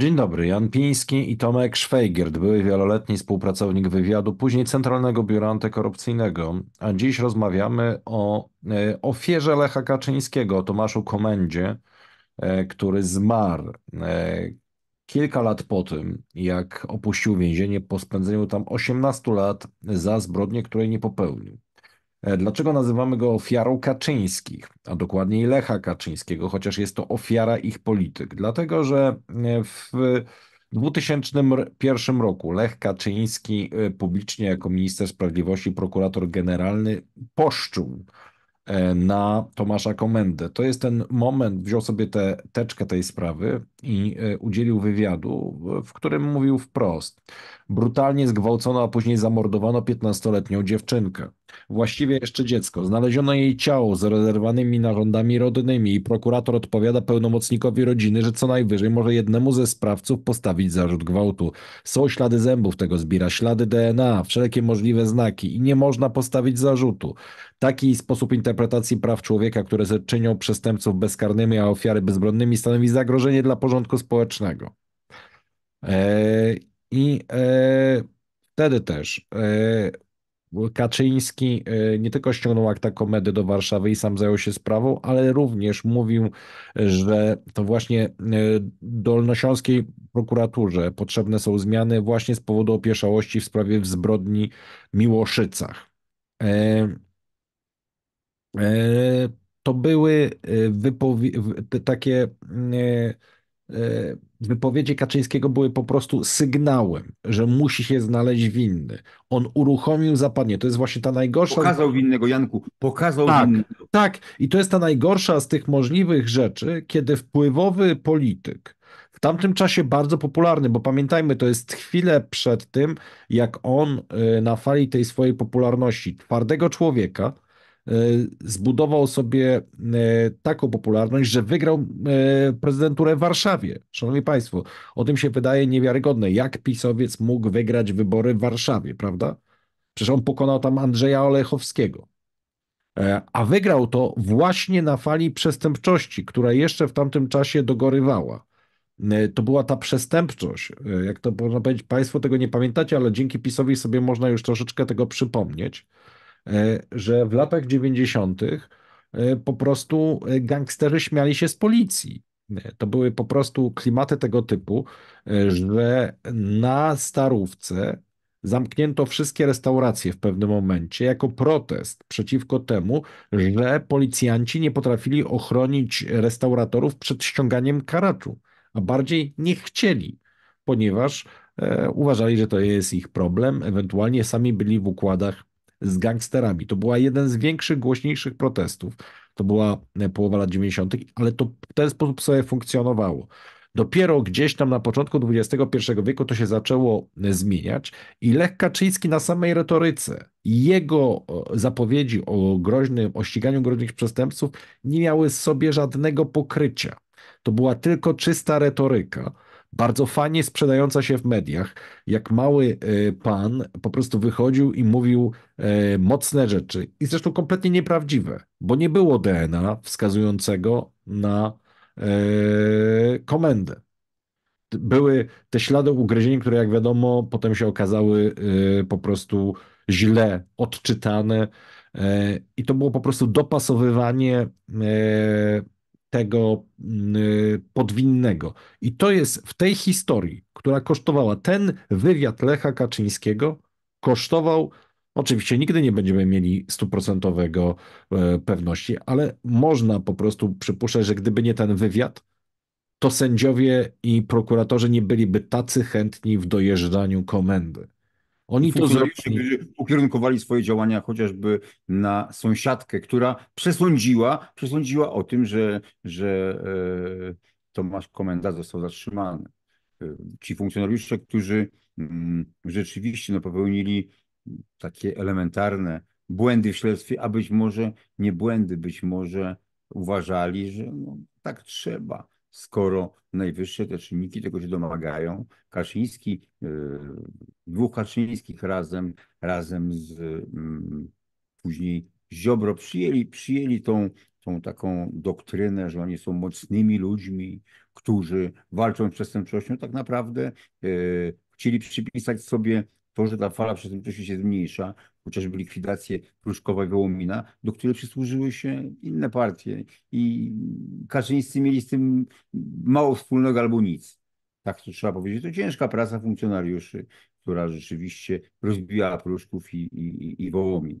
Dzień dobry, Jan Piński i Tomek Szwejgierd, były wieloletni współpracownik wywiadu, później Centralnego Biura Antykorupcyjnego, a dziś rozmawiamy o e, ofierze Lecha Kaczyńskiego, o Tomaszu Komendzie, e, który zmarł e, kilka lat po tym, jak opuścił więzienie po spędzeniu tam 18 lat za zbrodnię, której nie popełnił. E, dlaczego nazywamy go ofiarą Kaczyńskich, a dokładniej Lecha Kaczyńskiego, chociaż jest to ofiara ich polityk? Dlatego, że e, w 2001 roku Lech Kaczyński e, publicznie jako minister sprawiedliwości, prokurator generalny poszczuł na Tomasza Komendę. To jest ten moment, wziął sobie tę te, teczkę tej sprawy i e, udzielił wywiadu, w którym mówił wprost: Brutalnie zgwałcono, a później zamordowano 15-letnią dziewczynkę. Właściwie jeszcze dziecko. Znaleziono jej ciało z rezerwanymi narządami rodnymi i prokurator odpowiada pełnomocnikowi rodziny, że co najwyżej może jednemu ze sprawców postawić zarzut gwałtu. Są ślady zębów tego zbiera, ślady DNA, wszelkie możliwe znaki i nie można postawić zarzutu. Taki sposób interpretacji praw człowieka, które czynią przestępców bezkarnymi, a ofiary bezbronnymi, stanowi zagrożenie dla porządku porządku społecznego. E, I e, wtedy też e, Kaczyński nie tylko ściągnął akta komedy do Warszawy i sam zajął się sprawą, ale również mówił, że to właśnie dolnośląskiej prokuraturze potrzebne są zmiany właśnie z powodu opieszałości w sprawie w zbrodni Miłoszycach. To były takie E, wypowiedzi Kaczyńskiego były po prostu sygnałem, że musi się znaleźć winny. On uruchomił zapadnie. To jest właśnie ta najgorsza. Pokazał winnego, Janku. Pokazał tak, winnego. Tak. I to jest ta najgorsza z tych możliwych rzeczy, kiedy wpływowy polityk, w tamtym czasie bardzo popularny, bo pamiętajmy, to jest chwilę przed tym, jak on e, na fali tej swojej popularności twardego człowieka E, zbudował sobie e, taką popularność, że wygrał e, prezydenturę w Warszawie. Szanowni Państwo, o tym się wydaje niewiarygodne. Jak pisowiec mógł wygrać wybory w Warszawie, prawda? Przecież on pokonał tam Andrzeja Olechowskiego. A wygrał to właśnie na fali przestępczości, która jeszcze w tamtym czasie dogorywała. To była ta przestępczość. Jak to można powiedzieć, Państwo tego nie pamiętacie, ale dzięki PiSowi sobie można już troszeczkę tego przypomnieć. E, że w latach 90. E, po prostu e, gangsterzy śmiali się z policji. To były po prostu klimaty tego typu, że na starówce zamknięto wszystkie restauracje w pewnym momencie jako protest przeciwko temu, że policjanci nie potrafili ochronić restauratorów przed ściąganiem karaczu, a bardziej nie chcieli, ponieważ uważali, że to jest ich problem, ewentualnie sami byli w układach z gangsterami. To była jeden z większych, głośniejszych protestów. To była e, połowa lat 90., ale to w ten sposób sobie funkcjonowało. Dopiero gdzieś tam na początku XXI wieku to się zaczęło e, zmieniać i Lech Kaczyński na samej retoryce, jego zapowiedzi o groźnym, o ściganiu groźnych przestępców nie miały sobie żadnego pokrycia. To była tylko czysta retoryka bardzo fajnie sprzedająca się w mediach, jak mały e, pan po prostu wychodził i mówił e, mocne rzeczy i zresztą kompletnie nieprawdziwe, bo nie było DNA wskazującego na e, komendę. Były te ślady ugryzień, które jak wiadomo potem się okazały po prostu źle odczytane i to było po prostu dopasowywanie tego mm, y, podwinnego. I to jest w tej historii, która kosztowała ten wywiad Lecha Kaczyńskiego, kosztował. Oczywiście nigdy nie będziemy mieli stuprocentowego e, pewności, ale można po prostu przypuszczać, że gdyby nie ten wywiad, to sędziowie i prokuratorzy nie byliby tacy chętni w dojeżdżaniu komendy. Oni to zrobili, ukierunkowali swoje działania chociażby na sąsiadkę, która przesądziła, przesądziła o tym, że, że e, Tomasz Komenda został zatrzymany. E, ci funkcjonariusze, którzy mm, rzeczywiście no, popełnili takie elementarne błędy w śledztwie, a być może nie błędy, być może uważali, że no, tak trzeba skoro najwyższe te czynniki tego się domagają. Kaczyński, y, dwóch Kaczyńskich razem, razem z mm, później Ziobro przyjęli, przyjęli tą, tą taką doktrynę, że oni są mocnymi ludźmi, którzy walczą z przestępczością. Tak naprawdę y, chcieli przypisać sobie to, że ta fala przestępczości się zmniejsza, chociażby likwidację Pruszkowa i Wołomina, do której przysłużyły się inne partie i Kaczyńscy mieli z tym mało wspólnego albo nic. Tak to trzeba powiedzieć. To ciężka praca funkcjonariuszy, która rzeczywiście rozbijała Pruszków i, i, i Wołomin.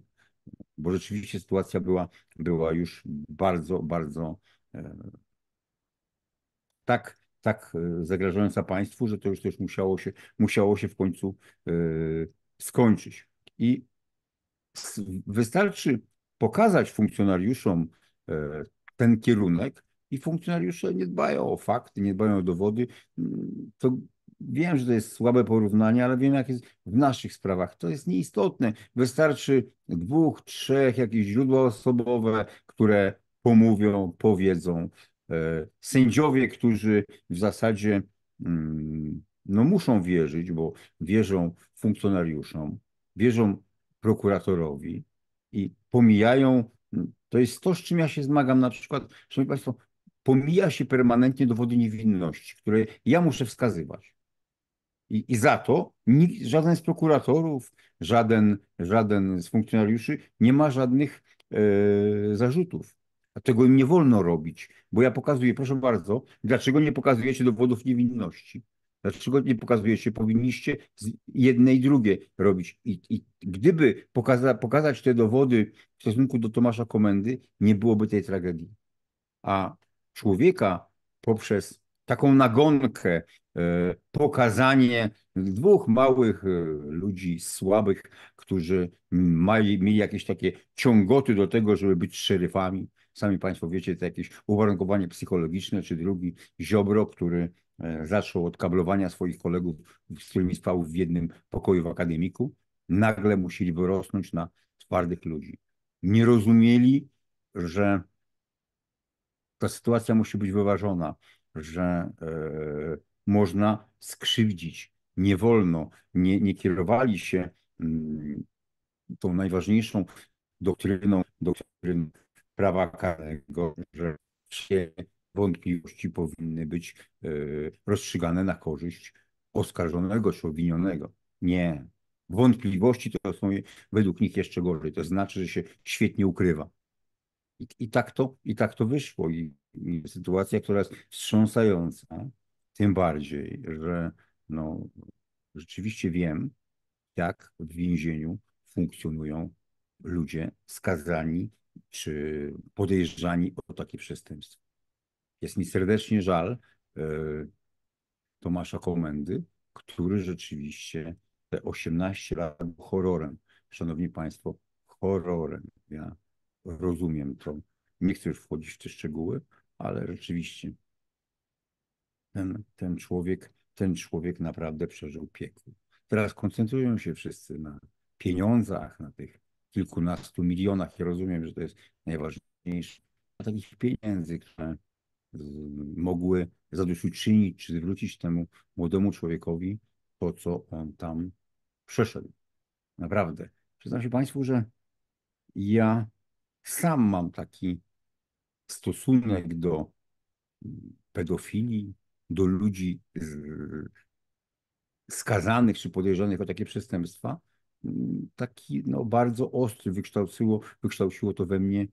Bo rzeczywiście sytuacja była, była już bardzo, bardzo e, tak tak e, zagrażająca państwu, że to już też musiało się, musiało się w końcu e, skończyć. I wystarczy pokazać funkcjonariuszom e, ten kierunek i funkcjonariusze nie dbają o fakty, nie dbają o dowody. Mm, to wiem, że to jest słabe porównanie, ale wiem, jak jest w naszych sprawach. To jest nieistotne. Wystarczy dwóch, trzech jakieś źródła osobowe, które pomówią, powiedzą, E, sędziowie, którzy w zasadzie mm, no, muszą wierzyć, bo wierzą funkcjonariuszom, wierzą prokuratorowi i pomijają. Mm, to jest to, z czym ja się zmagam na przykład, Szanowni Państwo, pomija się permanentnie dowody niewinności, które ja muszę wskazywać. I, I, za to nikt, żaden z prokuratorów, żaden, żaden z funkcjonariuszy nie ma żadnych e, zarzutów. Tego im nie wolno robić, bo ja pokazuję, proszę bardzo, dlaczego nie pokazujecie dowodów niewinności. Dlaczego nie pokazujecie? Powinniście jedne i drugie robić. I, i gdyby pokaza pokazać te dowody w stosunku do Tomasza Komendy, nie byłoby tej tragedii. A człowieka poprzez taką nagonkę, e, pokazanie dwóch małych e, ludzi słabych, którzy mali, mieli jakieś takie ciągoty do tego, żeby być szeryfami, Sami Państwo wiecie, to jakieś uwarunkowanie psychologiczne, czy drugi Ziobro, który e, zaczął od kablowania swoich kolegów, z którymi spał w jednym pokoju w akademiku, nagle musieli wyrosnąć na twardych ludzi. Nie rozumieli, że ta sytuacja musi być wyważona, że e, można skrzywdzić, nie wolno, nie, nie kierowali się mm, tą najważniejszą doktryną, doktryną prawa karnego, że wątpliwości powinny być e, rozstrzygane na korzyść oskarżonego czy obwinionego. Nie. Wątpliwości to są według nich jeszcze gorzej. To znaczy, że się świetnie ukrywa. I, i tak, to, i tak to wyszło. I, I, sytuacja, która jest wstrząsająca, tym bardziej, że no, rzeczywiście wiem, jak w więzieniu funkcjonują ludzie skazani czy podejrzani o takie przestępstwo. Jest mi serdecznie żal e, Tomasza Komendy, który rzeczywiście te 18 lat był horrorem. Szanowni Państwo, horrorem. Ja rozumiem to. Nie chcę już wchodzić w te szczegóły, ale rzeczywiście ten, ten, człowiek, ten człowiek naprawdę przeżył piekło. Teraz koncentrują się wszyscy na pieniądzach, na tych kilkunastu milionach i rozumiem, że to jest najważniejsze, a takich pieniędzy, które mogły zadośćuczynić czy zwrócić temu młodemu człowiekowi to, co on tam przeszedł. Naprawdę. Przyznam się Państwu, że ja sam mam taki stosunek do pedofilii, do ludzi skazanych czy podejrzanych o takie przestępstwa, taki no, bardzo ostry, wykształciło, wykształciło to we mnie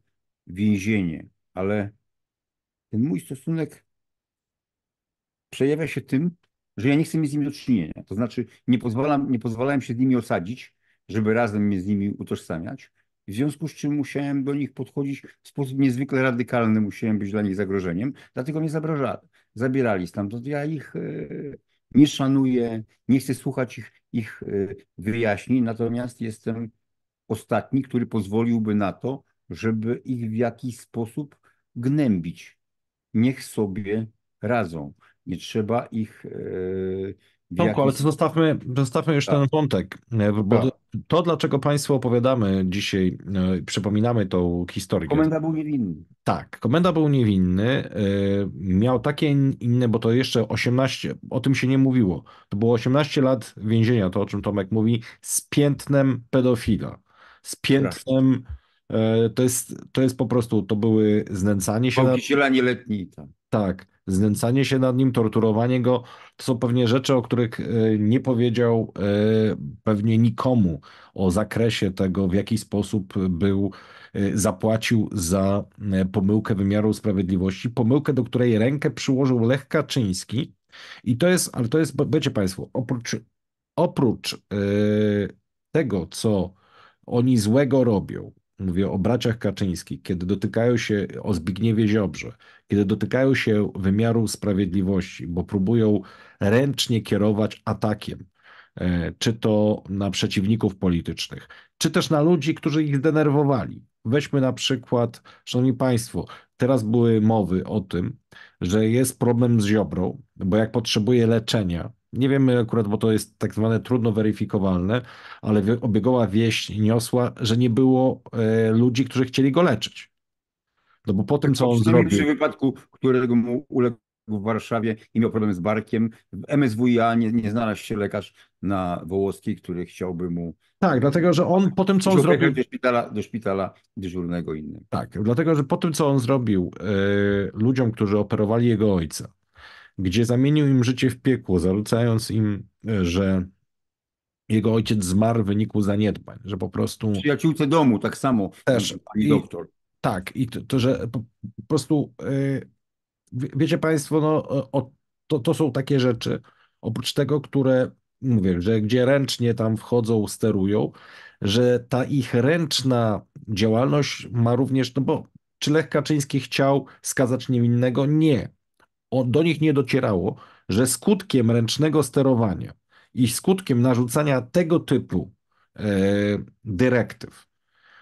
więzienie. Ale ten mój stosunek przejawia się tym, że ja nie chcę mieć z nimi do czynienia. To znaczy nie pozwalam, nie pozwalałem się z nimi osadzić, żeby razem mnie z nimi utożsamiać. W związku z czym musiałem do nich podchodzić w sposób niezwykle radykalny, musiałem być dla nich zagrożeniem, dlatego mnie zabrażali, zabierali stamtąd. Ja ich e, nie szanuję, nie chcę słuchać ich, ich e, wyjaśnień, natomiast jestem ostatni, który pozwoliłby na to, żeby ich w jakiś sposób gnębić. Niech sobie radzą. Nie trzeba ich e, Tomku, ale to zostawmy, zostawmy już tak. ten wątek, e, bo tak. to, dlaczego Państwu opowiadamy dzisiaj, e, przypominamy tą historię. Komenda był niewinny. Tak, komenda był niewinny, e, miał takie inne, bo to jeszcze 18, o tym się nie mówiło, to było 18 lat więzienia, to o czym Tomek mówi, z piętnem pedofila, z piętnem, to jest, to jest po prostu, to były znęcanie się. na nad... nieletni. Tak. tak znęcanie się nad nim, torturowanie go, to są pewnie rzeczy, o których e, nie powiedział e, pewnie nikomu o zakresie tego, w jaki sposób był, e, zapłacił za pomyłkę wymiaru sprawiedliwości, pomyłkę, do której rękę przyłożył Lech Kaczyński. I to jest, ale to jest, wiecie Państwo, oprócz, oprócz tego, co oni złego robią, mówię o braciach Kaczyńskich, kiedy dotykają się o Zbigniewie Ziobrze, kiedy dotykają się wymiaru sprawiedliwości, bo próbują ręcznie kierować atakiem, e, czy to na przeciwników politycznych, czy też na ludzi, którzy ich zdenerwowali. Weźmy na przykład, Szanowni Państwo, teraz były mowy o tym, że jest problem z Ziobrą, bo jak potrzebuje leczenia, nie wiemy akurat, bo to jest tak zwane trudno weryfikowalne, ale obiegowa wieść niosła, że nie było e, ludzi, którzy chcieli go leczyć. No bo po tym, co tak, on zrobił... przy wypadku, którego mu uległ w Warszawie i miał problem z barkiem. W MSWiA nie, nie znalazł się lekarz na Wołoski, który chciałby mu. Tak, dlatego że on po tym, co on zrobił. Do szpitala, do szpitala dyżurnego innym. Tak, dlatego że po tym, co on zrobił e, ludziom, którzy operowali jego ojca, gdzie zamienił im życie w piekło, zarzucając im, e, że jego ojciec zmarł w wyniku zaniedbań, że po prostu... Przyjaciółce domu, tak samo, też, pani doktor. Tak, i to, to że po, po prostu, yy, wiecie Państwo, no, o, to, to są takie rzeczy, oprócz tego, które mówię, że gdzie ręcznie tam wchodzą, sterują, że ta ich ręczna działalność ma również, no bo czy Lech Kaczyński chciał skazać niewinnego? Nie do nich nie docierało, że skutkiem ręcznego sterowania i skutkiem narzucania tego typu e, dyrektyw,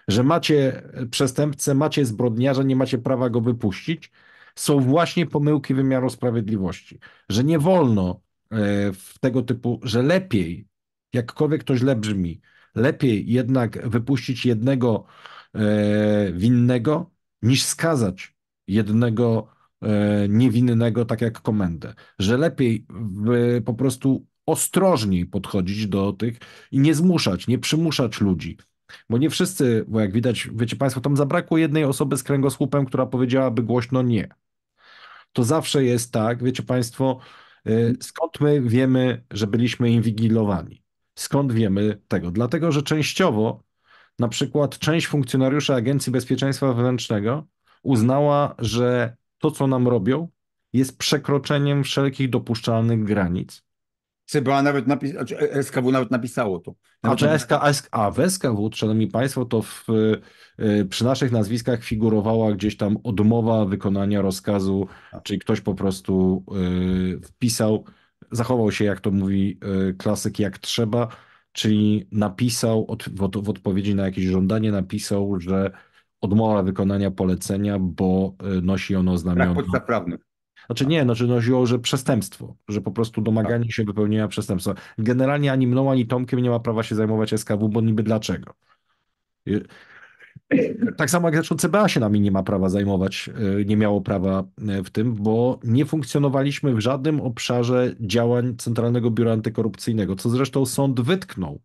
że macie e, przestępcę, macie zbrodniarza, nie macie prawa go wypuścić, są właśnie pomyłki wymiaru sprawiedliwości, że nie wolno e, w tego typu, że lepiej, jakkolwiek to źle brzmi, lepiej jednak wypuścić jednego winnego, niż skazać jednego E, niewinnego, tak jak komendę. Że lepiej po prostu ostrożniej podchodzić do tych i nie zmuszać, nie przymuszać ludzi. Bo nie wszyscy, bo jak widać, wiecie Państwo, tam zabrakło jednej osoby z kręgosłupem, która powiedziałaby głośno nie. To zawsze jest tak, wiecie Państwo, e, skąd my wiemy, że byliśmy inwigilowani? Skąd wiemy tego? Dlatego, że częściowo na przykład część funkcjonariuszy Agencji Bezpieczeństwa Wewnętrznego uznała, że to, co nam robią, jest przekroczeniem wszelkich dopuszczalnych granic. Chyba nawet napis... Znaczy, e, SKW nawet napisało to. Nawet a, SK, SK, a w SKW, szanowni państwo, to w, e, przy naszych nazwiskach figurowała gdzieś tam odmowa wykonania rozkazu, czyli ktoś po prostu y, wpisał, zachował się, jak to mówi y, klasyk, jak trzeba, czyli napisał od, w, w odpowiedzi na jakieś żądanie, napisał, że odmowa wykonania polecenia, bo e, nosi ono znamiona... Brak podstaw prawnych. Znaczy nie, znaczy nosiło, że przestępstwo, że po prostu domaganie tak. się wypełnienia przestępstwa. Generalnie ani mną, ani Tomkiem nie ma prawa się zajmować SKW, bo niby dlaczego? Tak samo jak zresztą CBA się nami nie ma prawa zajmować, e, nie miało prawa e, w tym, bo nie funkcjonowaliśmy w żadnym obszarze działań Centralnego Biura Antykorupcyjnego, co zresztą sąd wytknął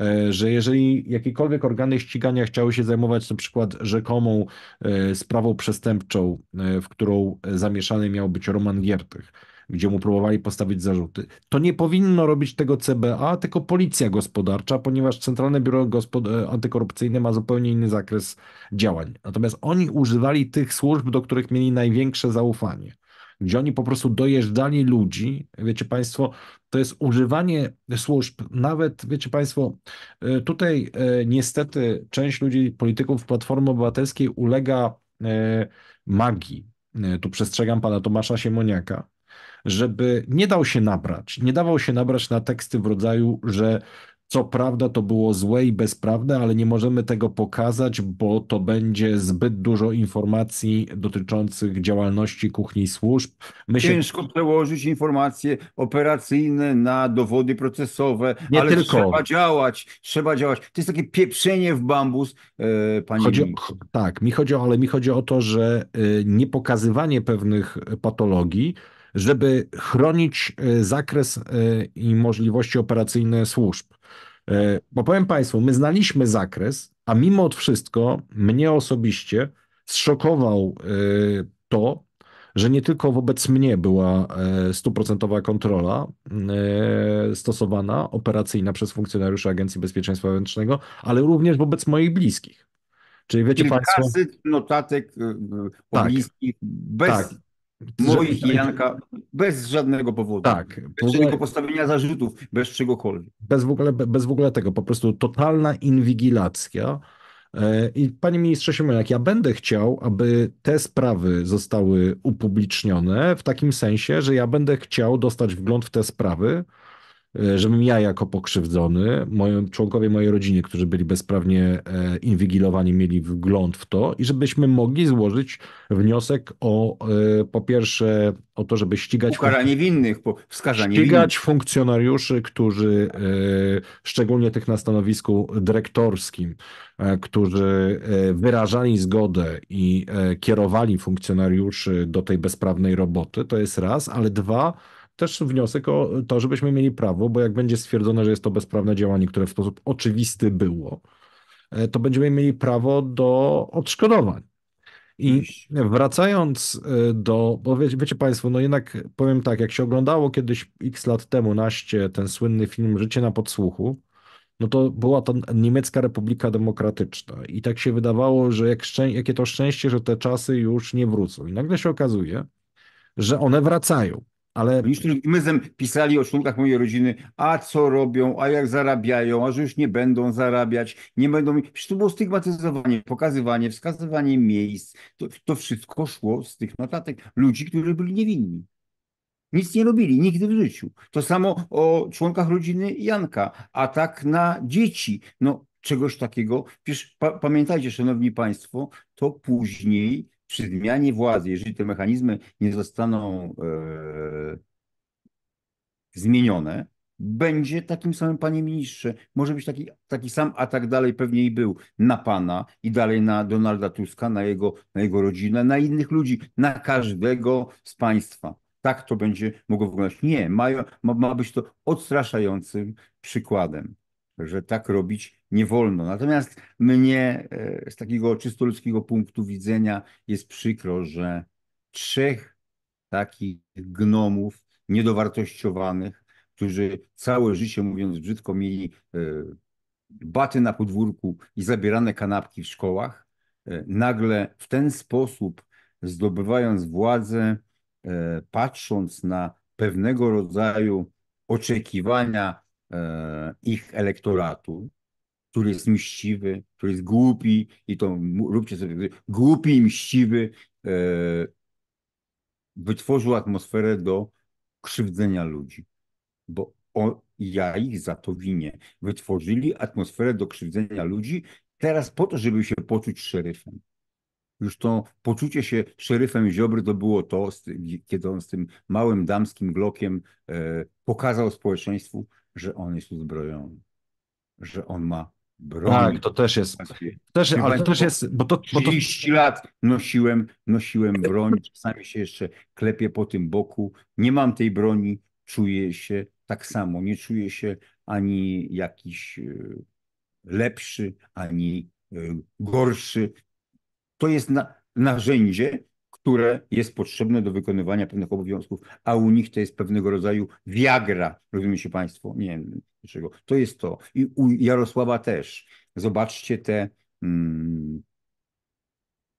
E, że jeżeli jakiekolwiek organy ścigania chciały się zajmować na przykład rzekomą e, sprawą przestępczą, e, w którą zamieszany miał być Roman Giertych, gdzie mu próbowali postawić zarzuty. To nie powinno robić tego CBA, tylko Policja Gospodarcza, ponieważ Centralne Biuro Gospod Antykorupcyjne ma zupełnie inny zakres działań. Natomiast oni używali tych służb, do których mieli największe zaufanie gdzie oni po prostu dojeżdżali ludzi, wiecie Państwo, to jest używanie służb, nawet, wiecie Państwo, e, tutaj e, niestety część ludzi, polityków Platformy Obywatelskiej ulega e, magii, tu przestrzegam Pana Tomasza Siemoniaka, żeby nie dał się nabrać, nie dawał się nabrać na teksty w rodzaju, że co prawda to było złe i bezprawne, ale nie możemy tego pokazać, bo to będzie zbyt dużo informacji dotyczących działalności kuchni służb. My Ciężko się... przełożyć informacje operacyjne na dowody procesowe, nie ale tylko. trzeba działać, trzeba działać. To jest takie pieprzenie w bambus, pani. E, panie chodzi o, Tak, mi chodzi o, ale mi chodzi o to, że e, nie pokazywanie pewnych patologii żeby chronić e, zakres e, i możliwości operacyjne służb. E, bo powiem Państwu, my znaliśmy zakres, a mimo wszystko mnie osobiście zszokował to, że nie tylko wobec mnie była stuprocentowa kontrola stosowana, operacyjna przez funkcjonariuszy Agencji Bezpieczeństwa Wewnętrznego, ale również wobec moich bliskich. Czyli wiecie Kilkaset Państwo. notatek tak, bliskich bez tak moich i Janka bez żadnego powodu. Tak. Bez żadnego postawienia zarzutów, bez czegokolwiek. Bez w, ogóle, bez w ogóle tego, po prostu totalna inwigilacja. E, I panie ministrze Siemoniak, ja będę chciał, aby te sprawy zostały upublicznione w takim sensie, że ja będę chciał dostać wgląd w te sprawy, E, żebym ja jako pokrzywdzony, moi, członkowie mojej rodziny, którzy byli bezprawnie e, inwigilowani, mieli wgląd w to i żebyśmy mogli złożyć wniosek o e, po pierwsze o to, żeby ścigać ukaranie winnych, ścigać winnych. funkcjonariuszy, którzy szczególnie tych na stanowisku dyrektorskim, którzy wyrażali zgodę i kierowali funkcjonariuszy do tej bezprawnej roboty, to jest raz, ale dwa też wniosek o to, żebyśmy mieli prawo, bo jak będzie stwierdzone, że jest to bezprawne działanie, które w sposób oczywisty było, e, to będziemy mieli prawo do odszkodowań. I wracając e, do, bo wiecie, wiecie, Państwo, no jednak powiem tak, jak się oglądało kiedyś x lat temu, naście, ten słynny film Życie na podsłuchu, no to była to Niemiecka Republika Demokratyczna i tak się wydawało, że jak szczę- jakie to szczęście, że te czasy już nie wrócą. I nagle się okazuje, że one wracają. Ale... My pisali o członkach mojej rodziny, a co robią, a jak zarabiają, a że już nie będą zarabiać, nie będą... Przecież to było stygmatyzowanie, pokazywanie, wskazywanie miejsc. To, to wszystko szło z tych notatek ludzi, którzy byli niewinni. Nic nie robili, nigdy w życiu. To samo o członkach rodziny Janka. Atak na dzieci. No, czegoś takiego. Przecież pa pamiętajcie, szanowni państwo, to później przy zmianie władzy, jeżeli te mechanizmy nie zostaną e, zmienione, będzie takim samym, panie ministrze. Może być taki, taki sam atak dalej pewnie i był na pana i dalej na Donalda Tuska, na jego, na jego rodzinę, na innych ludzi, na każdego z państwa. Tak to będzie mogło wyglądać. Nie, ma, ma, ma być to odstraszającym przykładem że tak robić nie wolno. Natomiast mnie e, z takiego czysto ludzkiego punktu widzenia jest przykro, że trzech takich gnomów niedowartościowanych, którzy całe życie, mówiąc brzydko, mieli e, baty na podwórku i zabierane kanapki w szkołach, e, nagle w ten sposób zdobywając władzę, patrząc na pewnego rodzaju oczekiwania E, ich elektoratu, który jest mściwy, który jest głupi i to róbcie sobie, głupi i mściwy e, wytworzył atmosferę do krzywdzenia ludzi, bo o, ja ich za to winię. Wytworzyli atmosferę do krzywdzenia ludzi teraz po to, żeby się poczuć szeryfem. Już to poczucie się szeryfem Ziobry to było to, kiedy on z tym małym damskim glokiem e, pokazał społeczeństwu, że on jest uzbrojony, że on ma broń. Tak, to też jest, też, ale to też jest, bo to... Bo to... 30 lat nosiłem, nosiłem broń, czasami się jeszcze klepię po tym boku, nie mam tej broni, czuję się tak samo, nie czuję się ani jakiś e, lepszy, ani e, gorszy. To jest na, narzędzie, które jest potrzebne do wykonywania pewnych obowiązków, a u nich to jest pewnego rodzaju wiagra, rozumiecie Państwo? Nie wiem dlaczego. To jest to. I u Jarosława też. Zobaczcie te hmm,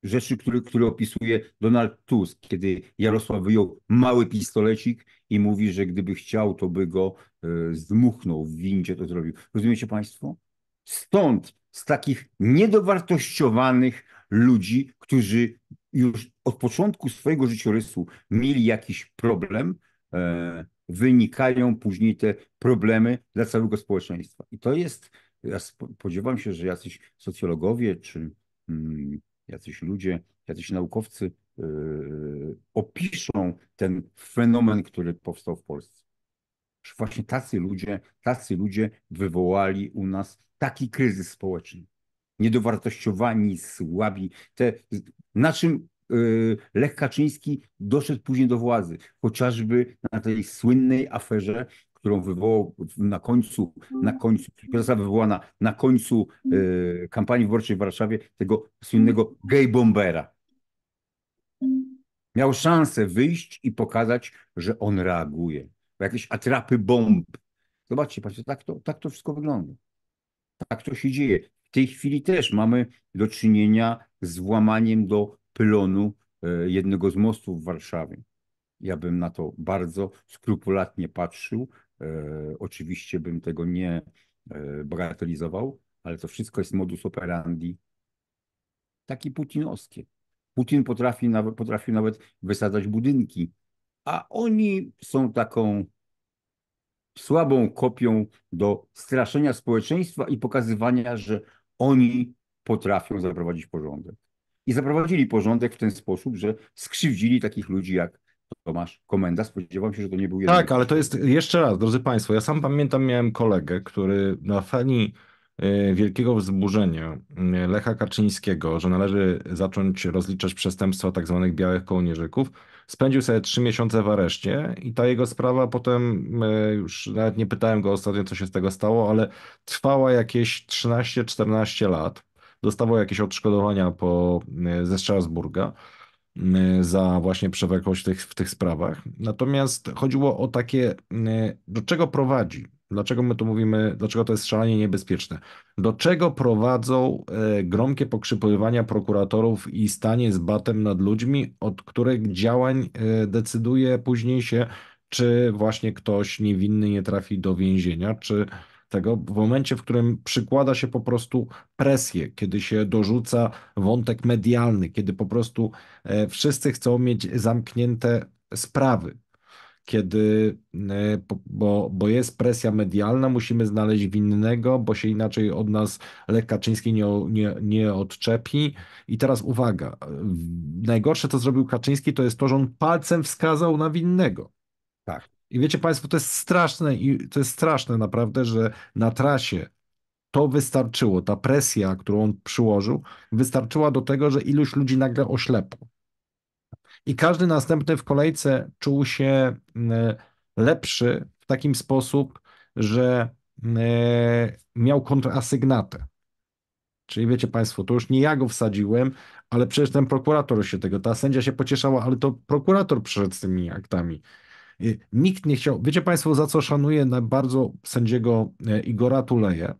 rzeczy, które, które opisuje Donald Tusk, kiedy Jarosław wyjął mały pistolecik i mówi, że gdyby chciał, to by go y, zdmuchnął w windzie, to zrobił. Rozumiecie Państwo? Stąd z takich niedowartościowanych ludzi, którzy już od początku swojego życiorysu mieli jakiś problem, e, wynikają później te problemy dla całego społeczeństwa. I to jest, ja spodziewam się, że jacyś socjologowie czy mm, jacyś ludzie, jacyś naukowcy e, opiszą ten fenomen, który powstał w Polsce. Że właśnie tacy ludzie, tacy ludzie wywołali u nas taki kryzys społeczny niedowartościowani, słabi. Te, na czym y, Lech Kaczyński doszedł później do władzy, chociażby na tej słynnej aferze, którą wywołał na końcu, na końcu, która wywołana na końcu y, kampanii wyborczej w Warszawie, tego słynnego gay bombera. Miał szansę wyjść i pokazać, że on reaguje. Jakieś atrapy bomb. Zobaczcie Państwo, tak to, tak to wszystko wygląda. Tak to się dzieje. W tej chwili też mamy do czynienia z włamaniem do pylonu e, jednego z mostów w Warszawie. Ja bym na to bardzo skrupulatnie patrzył. E, oczywiście bym tego nie e, bagatelizował, ale to wszystko jest modus operandi taki putinowski. Putin potrafi nawet, potrafił nawet wysadzać budynki, a oni są taką słabą kopią do straszenia społeczeństwa i pokazywania, że oni potrafią zaprowadzić porządek. I zaprowadzili porządek w ten sposób, że skrzywdzili takich ludzi jak Tomasz Komenda. Spodziewam się, że to nie był jeden. Tak, ale to jest jeszcze raz, drodzy Państwo, ja sam pamiętam, miałem kolegę, który na fali E, wielkiego wzburzenia mm, Lecha Kaczyńskiego, że należy zacząć rozliczać przestępstwa tzw. Tak białych kołnierzyków, spędził sobie trzy miesiące w areszcie i ta jego sprawa potem, e, już nawet nie pytałem go ostatnio, co się z tego stało, ale trwała jakieś 13-14 lat. Dostawał jakieś odszkodowania po, e, ze Strasburga mm, za właśnie przewlekłość w tych, w tych sprawach. Natomiast chodziło o takie, mm, do czego prowadzi Dlaczego my tu mówimy, dlaczego to jest szalenie niebezpieczne? Do czego prowadzą e, gromkie pokrzypywania prokuratorów i stanie z batem nad ludźmi, od których działań e, decyduje później się, czy właśnie ktoś niewinny nie trafi do więzienia, czy tego w momencie, w którym przykłada się po prostu presję, kiedy się dorzuca wątek medialny, kiedy po prostu e, wszyscy chcą mieć zamknięte sprawy kiedy, e, bo, bo jest presja medialna, musimy znaleźć winnego, bo się inaczej od nas Lech Kaczyński nie, nie, nie odczepi. I teraz uwaga, najgorsze, co zrobił Kaczyński, to jest to, że on palcem wskazał na winnego. Tak. I wiecie Państwo, to jest straszne i to jest straszne naprawdę, że na trasie to wystarczyło, ta presja, którą on przyłożył, wystarczyła do tego, że iluś ludzi nagle oślepło i każdy następny w kolejce czuł się mm, lepszy w takim sposób, że mm, e, miał kontrasygnatę. Czyli wiecie Państwo, to już nie ja go wsadziłem, ale przecież ten prokurator się tego, ta sędzia się pocieszała, ale to prokurator przyszedł z tymi aktami. Nikt nie chciał. Wiecie Państwo, za co szanuję bardzo sędziego e, Igora Tuleje,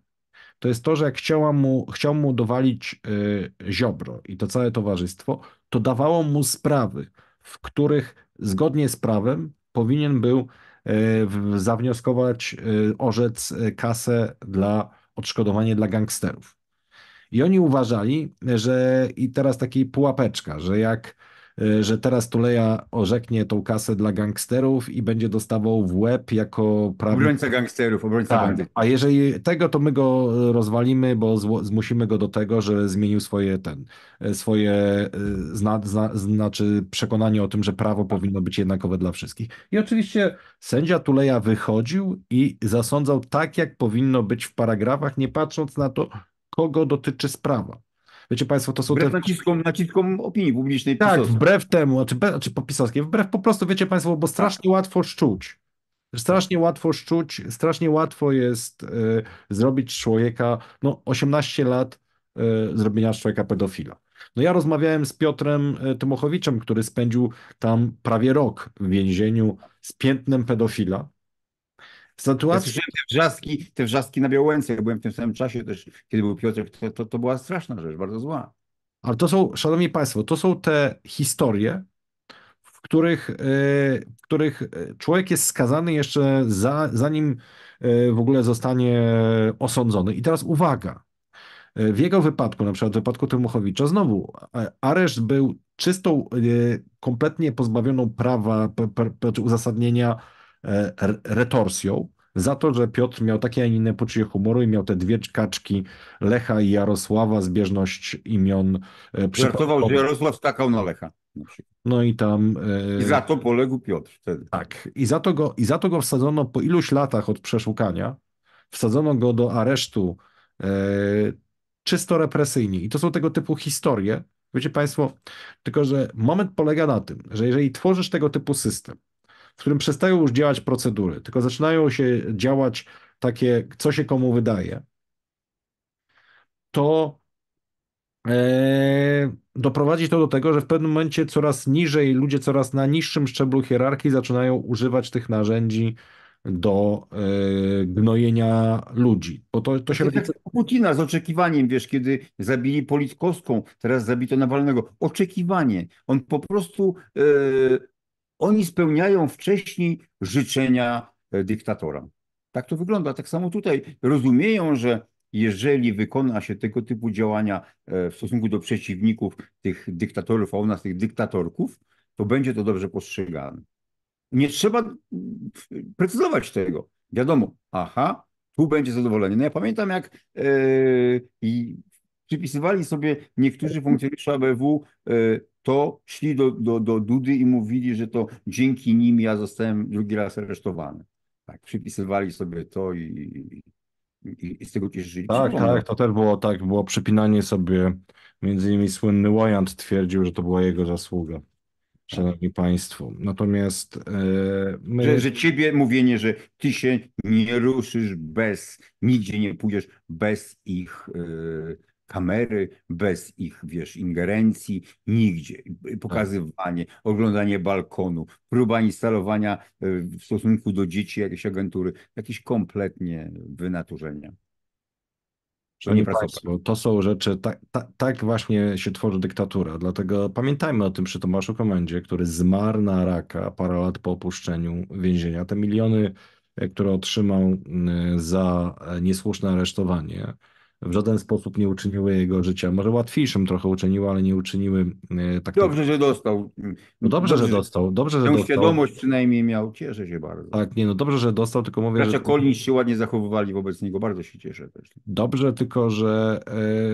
to jest to, że jak chciała mu, chciał mu dowalić y, Ziobro i to całe towarzystwo, to dawało mu sprawy, w których zgodnie z prawem powinien był y, zawnioskować y, orzec kasę dla odszkodowania dla gangsterów. I oni uważali, że i teraz taki pułapeczka, że jak E, że teraz Tuleja orzeknie tą kasę dla gangsterów i będzie dostawał w łeb jako prawnik. Obrońca gangsterów, obrońca tak. bandy. A jeżeli tego, to my go rozwalimy, bo zmusimy go do tego, że zmienił swoje ten, e, swoje e, zna, zna, znaczy przekonanie o tym, że prawo powinno być jednakowe dla wszystkich. I oczywiście sędzia Tuleja wychodził i zasądzał tak, jak powinno być w paragrafach, nie patrząc na to, kogo dotyczy sprawa wiecie Państwo, to są wbrew te... Naciskom, naciskom opinii publicznej. Tak, pisowskiej. wbrew temu, znaczy, znaczy po pisowskiej, wbrew po prostu, wiecie Państwo, bo strasznie tak. łatwo szczuć. Strasznie łatwo szczuć, strasznie łatwo jest y, zrobić człowieka, no 18 lat y, zrobienia człowieka pedofila. No ja rozmawiałem z Piotrem e, Tymochowiczem, który spędził tam prawie rok w więzieniu z piętnem pedofila, Sytuacja... Te wrzaski, te wrzaski na Białęce, ja byłem w tym samym czasie też, kiedy był Piotr, to, to, to była straszna rzecz, bardzo zła. Ale to są, szanowni państwo, to są te historie, w których, e, w których e, człowiek jest skazany jeszcze za, zanim e, w ogóle zostanie osądzony. I teraz uwaga. W jego wypadku, na przykład w wypadku Tymuchowicza, znowu areszt był czystą, kompletnie pozbawioną prawa, uzasadnienia E, retorsją za to, że Piotr miał takie, a inne poczucie humoru i miał te dwie kaczki Lecha i Jarosława, zbieżność imion. E, Żartował, że Jarosław stakał na Lecha. No i tam. E, I za to poległ Piotr wtedy. Tak. I za to go, i za to go wsadzono po iluś latach od przeszukania, wsadzono go do aresztu e, czysto represyjnie. I to są tego typu historie. Wiecie Państwo, tylko że moment polega na tym, że jeżeli tworzysz tego typu system, w którym przestają już działać procedury, tylko zaczynają się działać takie, co się komu wydaje, to e, doprowadzi to do tego, że w pewnym momencie coraz niżej ludzie, coraz na niższym szczeblu hierarchii zaczynają używać tych narzędzi do e, gnojenia ludzi. Bo to, to się tak robi... Putina z oczekiwaniem, wiesz, kiedy zabili Politkowską, teraz zabito Nawalnego. Oczekiwanie. On po prostu e, oni spełniają wcześniej życzenia e, dyktatora. Tak to wygląda. Tak samo tutaj rozumieją, że jeżeli wykona się tego typu działania e, w stosunku do przeciwników tych dyktatorów, a u nas tych dyktatorków, to będzie to dobrze postrzegane. Nie trzeba precyzować tego. Wiadomo, aha, tu będzie zadowolenie. No ja pamiętam, jak yy, przypisywali sobie niektórzy funkcjonariusze ABW to, szli do, do, do Dudy i mówili, że to dzięki nim ja zostałem drugi raz aresztowany. Tak, przypisywali sobie to i, i, i z tego cieszyli. Tak, tak, to też było tak, było przypinanie sobie, między innymi słynny Łojant twierdził, że to była jego zasługa. Szanowni Państwo, natomiast yy, my... że, że ciebie mówienie, że ty się nie ruszysz bez, nigdzie nie pójdziesz bez ich yy, kamery, bez ich, wiesz, ingerencji, nigdzie. Pokazywanie, oglądanie balkonu, próba instalowania e, w stosunku do dzieci jakiejś agentury, jakieś kompletnie wynaturzenia. Szanowni Państwo, to są rzeczy, tak, tak, tak, właśnie się tworzy dyktatura, dlatego pamiętajmy o tym przy Tomaszu Komendzie, który zmarł na raka parę lat po opuszczeniu więzienia. Te miliony, e, które otrzymał mm, za e, niesłuszne aresztowanie, w żaden sposób nie uczyniły jego życia. Może łatwiejszym trochę uczyniły, ale nie uczyniły e, tak. Dobrze, że dostał. No dobrze, dobrze, że dostał. Dobrze, że tę dostał. świadomość przynajmniej miał. Cieszę się bardzo. Tak, nie, no dobrze, że dostał, tylko mówię. Bracia że... Collins się ładnie zachowywali wobec niego, bardzo się cieszę też. Dobrze, tylko że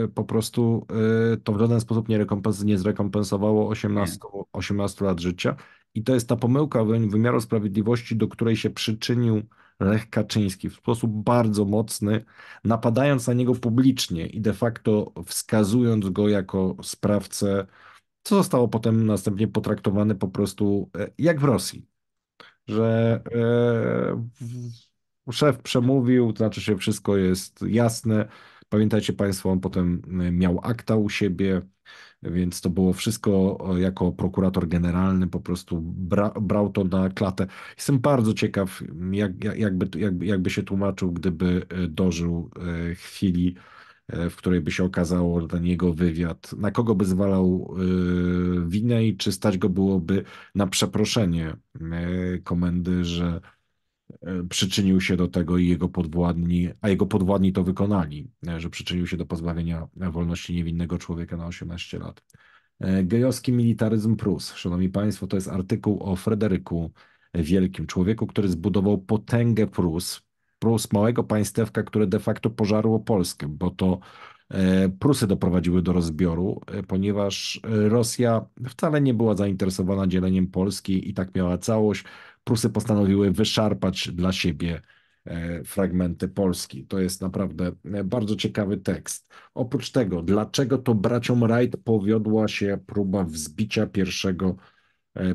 y, po prostu y, to w żaden sposób nie, rekompens nie zrekompensowało 18, nie. 18 lat życia. I to jest ta pomyłka wymiaru sprawiedliwości, do której się przyczynił Lech Kaczyński w sposób bardzo mocny, napadając na niego publicznie i de facto wskazując go jako sprawcę, co zostało potem następnie potraktowane po prostu e, jak w Rosji. Że e, szef przemówił, to znaczy, że wszystko jest jasne. Pamiętajcie Państwo, on potem e, miał akta u siebie więc to było wszystko jako prokurator generalny, po prostu bra, brał to na klatę. Jestem bardzo ciekaw, jak, jakby, jakby, jakby się tłumaczył, gdyby e, dożył e, chwili, e, w której by się okazało ten jego wywiad, na kogo by zwalał winę i czy stać go byłoby na przeproszenie komendy, że E, przyczynił się do tego i jego podwładni, a jego podwładni to wykonali, e, że przyczynił się do pozbawienia wolności niewinnego człowieka na 18 lat. E, gejowski militaryzm Prus, szanowni państwo, to jest artykuł o Frederyku Wielkim, człowieku, który zbudował potęgę Prus, Prus małego państewka, które de facto pożarło Polskę, bo to E, Prusy doprowadziły do rozbioru, e, ponieważ e, Rosja wcale nie była zainteresowana dzieleniem Polski i tak miała całość. Prusy postanowiły wyszarpać dla siebie fragmenty Polski. To jest naprawdę bardzo ciekawy tekst. Oprócz tego, dlaczego to braciom Wright powiodła się próba wzbicia pierwszego,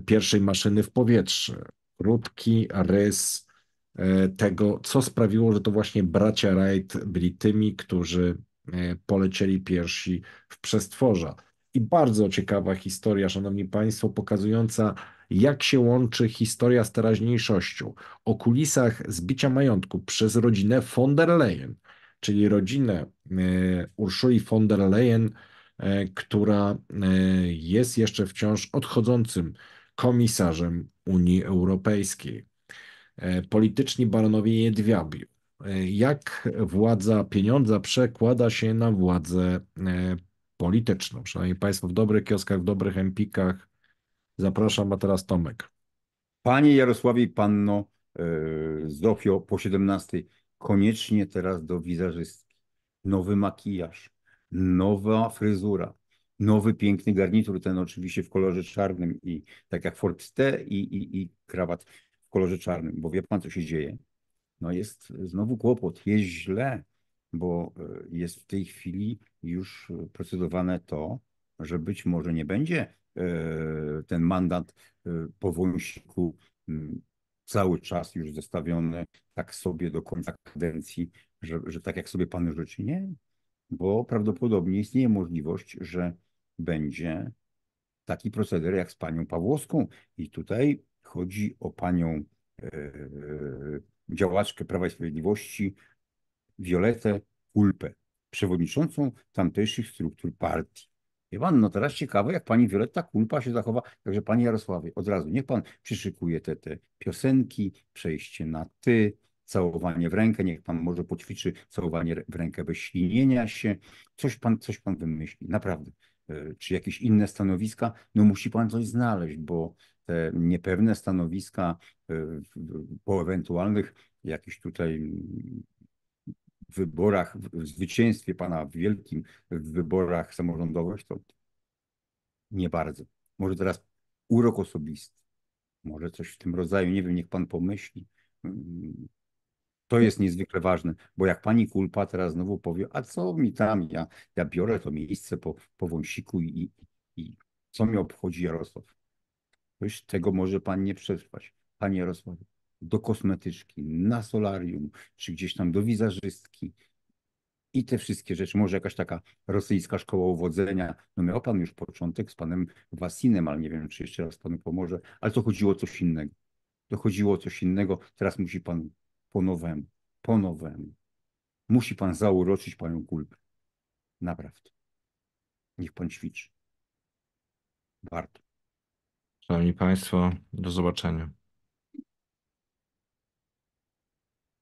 pierwszej maszyny w powietrze? Krótki rys tego, co sprawiło, że to właśnie bracia Wright byli tymi, którzy E, polecieli piersi w przestworza. I bardzo ciekawa historia, szanowni państwo, pokazująca jak się łączy historia z teraźniejszością. O kulisach zbicia majątku przez rodzinę von der Leyen, czyli rodzinę e, Urszuli von der Leyen, e, która jest jeszcze wciąż odchodzącym komisarzem Unii Europejskiej. Polityczni baronowie Jedwiabiu, jak władza pieniądza przekłada się na władzę e, polityczną. Szanowni Państwo, w dobrych kioskach, w dobrych empikach. Zapraszam, a teraz Tomek. Panie Jarosławie i Panno e, Zofio po 17 koniecznie teraz do wizerzystki. Nowy makijaż, nowa fryzura, nowy piękny garnitur, ten oczywiście w kolorze czarnym i tak jak Forbes T i, i, i krawat w kolorze czarnym, bo wie pan co się dzieje? no jest znowu kłopot, jest źle, bo e, jest w tej chwili już procedowane to, że być może nie będzie e, ten mandat e, po Wąsiku cały czas już zestawiony tak sobie do końca kadencji, że, że tak jak sobie pan życzy. Nie, bo prawdopodobnie istnieje możliwość, że będzie taki proceder jak z panią Pawłowską. I tutaj chodzi o panią działaczkę Prawa i Sprawiedliwości Violetę Kulpę, przewodniczącą tamtejszych struktur partii. Wie pan, no teraz ciekawe, jak pani Wioletta Kulpa się zachowa. Także panie Jarosławie, od razu niech pan przyszykuje te, te piosenki, przejście na ty, całowanie w rękę, niech pan może poćwiczy całowanie w rękę bez ślinienia się. Coś pan, coś pan wymyśli, naprawdę. E, czy jakieś inne stanowiska? No musi pan coś znaleźć, bo te niepewne stanowiska e, po ewentualnych jakichś tutaj wyborach, w zwycięstwie pana w wielkim w wyborach samorządowych, to nie bardzo. Może teraz urok osobisty, może coś w tym rodzaju, nie wiem, niech pan pomyśli. Mm, to jest niezwykle ważne, bo jak pani Kulpa teraz znowu powie, a co mi tam, ja, ja biorę to miejsce po, po wąsiku i, i, i co mi obchodzi Jarosław. Już tego może pan nie przetrwać. Panie Jarosławie, do kosmetyczki, na solarium, czy gdzieś tam do wizerzystki i te wszystkie rzeczy. Może jakaś taka rosyjska szkoła uwodzenia. No miał pan już początek z panem Wasinem, ale nie wiem, czy jeszcze raz panu pomoże. Ale to chodziło o coś innego. To chodziło o coś innego. Teraz musi pan po nowemu, po nowemu. Musi pan zauroczyć panią Kulbę. Naprawdę. Niech pan ćwiczy. Warto. Szanowni Państwo, do zobaczenia.